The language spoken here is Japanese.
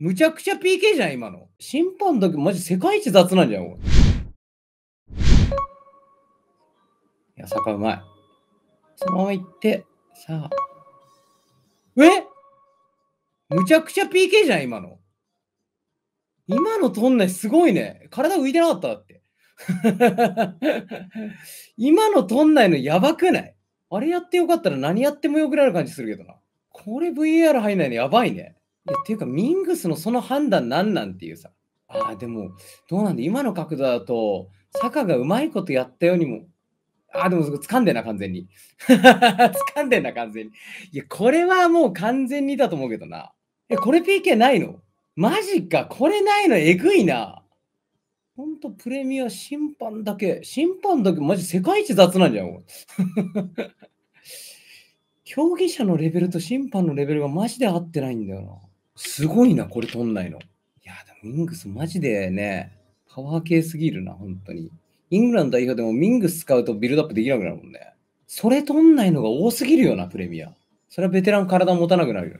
むちゃくちゃ PK じゃん、今の。審判だけマジ世界一雑なんじゃん、いや、坂うまい。そのまま行って、さあ。えむちゃくちゃ PK じゃん、今の。今のトんない、すごいね。体浮いてなかったって。今のトんないのやばくないあれやってよかったら何やってもよくなる感じするけどな。これ VAR 入んないのやばいね。っていうか、ミングスのその判断なんなんていうさ。ああ、でも、どうなんだ、今の角度だと、坂がうまいことやったようにも、ああ、でも、掴んでんな、完全に。掴んでんな、完全に。いや、これはもう完全にだと思うけどな。え、これ PK ないのマジか、これないの、えぐいな。ほんと、プレミア審判だけ、審判だけ、マジ世界一雑なんじゃん、競技者のレベルと審判のレベルがマジで合ってないんだよな。すごいな、これ取んないの。いや、でもミングスマジでね、パワー系すぎるな、本当に。イングランド代表でもミングス使うとビルドアップできなくなるもんね。それ取んないのが多すぎるよな、プレミア。それはベテラン体持たなくなるよ。